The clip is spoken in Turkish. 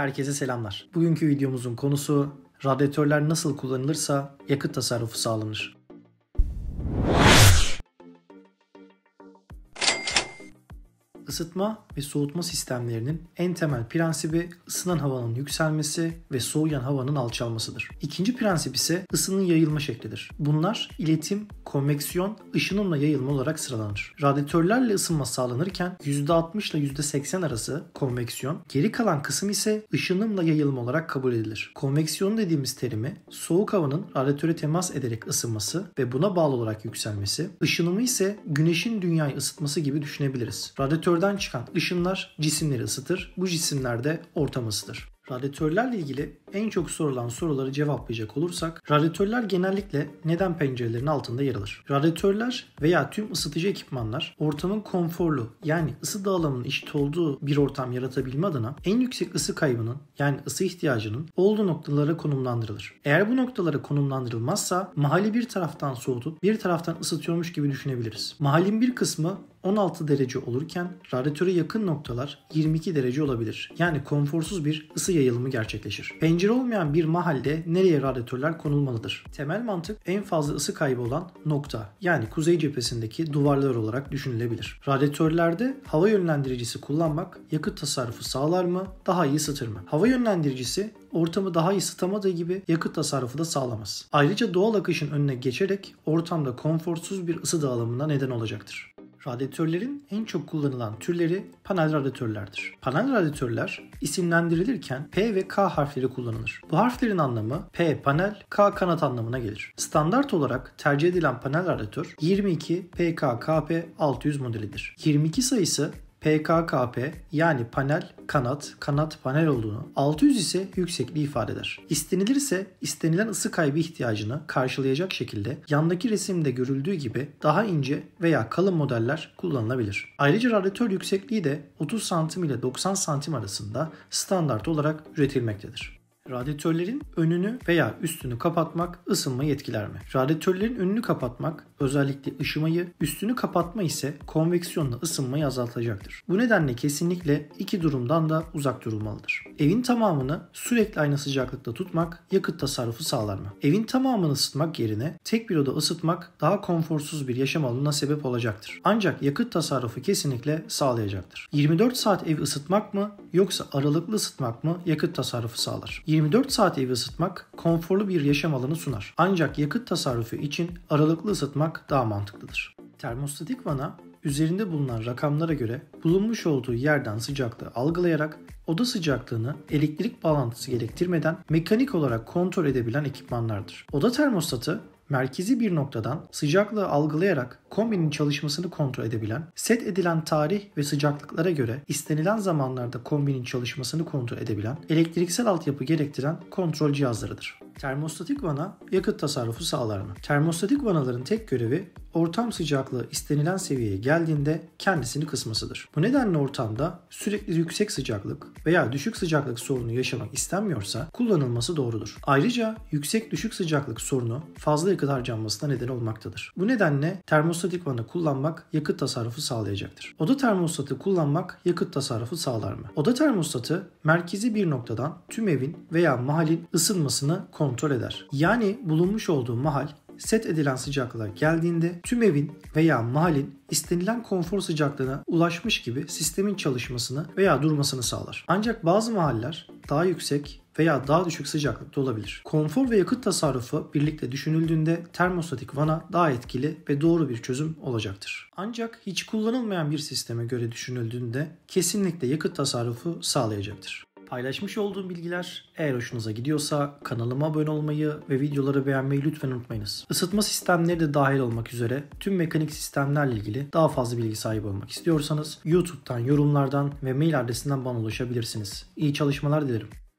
herkese selamlar. Bugünkü videomuzun konusu radyatörler nasıl kullanılırsa yakıt tasarrufu sağlanır. ısıtma ve soğutma sistemlerinin en temel prensibi ısınan havanın yükselmesi ve soğuyan havanın alçalmasıdır. İkinci prensip ise ısının yayılma şeklidir. Bunlar iletim, konveksiyon, ışınımla yayılma olarak sıralanır. Radyatörlerle ısınma sağlanırken %60 ile %80 arası konveksiyon, geri kalan kısım ise ışınımla yayılma olarak kabul edilir. Konveksiyon dediğimiz terimi soğuk havanın radyatöre temas ederek ısınması ve buna bağlı olarak yükselmesi, ışınımı ise güneşin dünyayı ısıtması gibi düşünebiliriz. Radyatör radyatörden çıkan ışınlar cisimleri ısıtır. Bu cisimler de ortam ısıtır. Radyatörlerle ilgili en çok sorulan soruları cevaplayacak olursak, radyatörler genellikle neden pencerelerin altında yer alır? Radyatörler veya tüm ısıtıcı ekipmanlar ortamın konforlu yani ısı dağılımının eşit olduğu bir ortam yaratabilme adına en yüksek ısı kaybının yani ısı ihtiyacının olduğu noktalara konumlandırılır. Eğer bu noktalara konumlandırılmazsa mahalli bir taraftan soğutup bir taraftan ısıtıyormuş gibi düşünebiliriz. Mahallin bir kısmı 16 derece olurken radyatöre yakın noktalar 22 derece olabilir. Yani konforsuz bir ısı yayılımı gerçekleşir. Pencere olmayan bir mahalde nereye radyatörler konulmalıdır? Temel mantık en fazla ısı kaybı olan nokta yani kuzey cephesindeki duvarlar olarak düşünülebilir. Radyatörlerde hava yönlendiricisi kullanmak yakıt tasarrufu sağlar mı, daha iyi ısıtır mı? Hava yönlendiricisi ortamı daha iyi ısıtamadığı gibi yakıt tasarrufu da sağlamaz. Ayrıca doğal akışın önüne geçerek ortamda konforsuz bir ısı dağılımına neden olacaktır radyatörlerin en çok kullanılan türleri panel radyatörlerdir. Panel radyatörler isimlendirilirken P ve K harfleri kullanılır. Bu harflerin anlamı P panel, K kanat anlamına gelir. Standart olarak tercih edilen panel radyatör 22 PKKP 600 modelidir. 22 sayısı PKKP yani panel, kanat, kanat panel olduğunu, 600 ise yüksekliği ifade eder. İstenilirse istenilen ısı kaybı ihtiyacını karşılayacak şekilde yandaki resimde görüldüğü gibi daha ince veya kalın modeller kullanılabilir. Ayrıca radyatör yüksekliği de 30 santim ile 90 santim arasında standart olarak üretilmektedir. Radyatörlerin önünü veya üstünü kapatmak ısınmayı etkiler mi? Radyatörlerin önünü kapatmak özellikle ışımayı, üstünü kapatma ise konveksiyonla ısınmayı azaltacaktır. Bu nedenle kesinlikle iki durumdan da uzak durulmalıdır. Evin tamamını sürekli aynı sıcaklıkta tutmak yakıt tasarrufu sağlar mı? Evin tamamını ısıtmak yerine tek bir oda ısıtmak daha konforsuz bir yaşam alanına sebep olacaktır. Ancak yakıt tasarrufu kesinlikle sağlayacaktır. 24 saat ev ısıtmak mı yoksa aralıklı ısıtmak mı yakıt tasarrufu sağlar? 24 saat evi ısıtmak konforlu bir yaşam alanı sunar. Ancak yakıt tasarrufu için aralıklı ısıtmak daha mantıklıdır. Termostatik vana üzerinde bulunan rakamlara göre bulunmuş olduğu yerden sıcaklığı algılayarak oda sıcaklığını elektrik bağlantısı gerektirmeden mekanik olarak kontrol edebilen ekipmanlardır. Oda termostatı merkezi bir noktadan sıcaklığı algılayarak kombinin çalışmasını kontrol edebilen, set edilen tarih ve sıcaklıklara göre istenilen zamanlarda kombinin çalışmasını kontrol edebilen, elektriksel altyapı gerektiren kontrol cihazlarıdır. Termostatik vana yakıt tasarrufu sağlar mı? Termostatik vanaların tek görevi ortam sıcaklığı istenilen seviyeye geldiğinde kendisini kısmasıdır. Bu nedenle ortamda sürekli yüksek sıcaklık veya düşük sıcaklık sorunu yaşamak istenmiyorsa kullanılması doğrudur. Ayrıca yüksek düşük sıcaklık sorunu fazla yakıt harcanmasına neden olmaktadır. Bu nedenle termostatik termostatik vanı kullanmak yakıt tasarrufu sağlayacaktır. Oda termostatı kullanmak yakıt tasarrufu sağlar mı? Oda termostatı merkezi bir noktadan tüm evin veya mahallin ısınmasını kontrol eder. Yani bulunmuş olduğu mahal set edilen sıcaklığa geldiğinde tüm evin veya mahalin istenilen konfor sıcaklığına ulaşmış gibi sistemin çalışmasını veya durmasını sağlar. Ancak bazı mahalleler daha yüksek veya daha düşük sıcaklıkta olabilir. Konfor ve yakıt tasarrufu birlikte düşünüldüğünde termostatik vana daha etkili ve doğru bir çözüm olacaktır. Ancak hiç kullanılmayan bir sisteme göre düşünüldüğünde kesinlikle yakıt tasarrufu sağlayacaktır paylaşmış olduğum bilgiler eğer hoşunuza gidiyorsa kanalıma abone olmayı ve videoları beğenmeyi lütfen unutmayınız. Isıtma sistemleri de dahil olmak üzere tüm mekanik sistemlerle ilgili daha fazla bilgi sahibi olmak istiyorsanız YouTube'dan, yorumlardan ve mail adresinden bana ulaşabilirsiniz. İyi çalışmalar dilerim.